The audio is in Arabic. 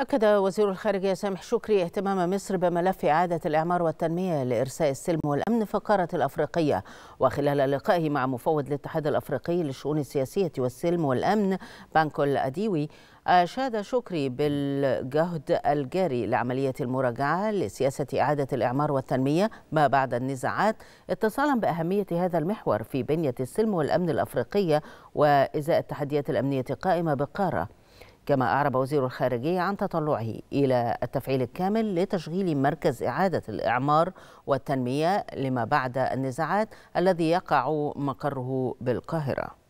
أكد وزير الخارجية سامح شكري اهتمام مصر بملف إعادة الإعمار والتنمية لإرساء السلم والأمن في القارة الأفريقية وخلال لقائه مع مفوض الاتحاد الأفريقي للشؤون السياسية والسلم والأمن بانكو الأديوي أشاد شكري بالجهد الجاري لعملية المراجعة لسياسة إعادة الإعمار والتنمية ما بعد النزاعات اتصالا بأهمية هذا المحور في بنية السلم والأمن الأفريقية وإزاء التحديات الأمنية القائمة بالقارة كما أعرب وزير الخارجية عن تطلعه إلى التفعيل الكامل لتشغيل مركز إعادة الإعمار والتنمية لما بعد النزاعات الذي يقع مقره بالقاهرة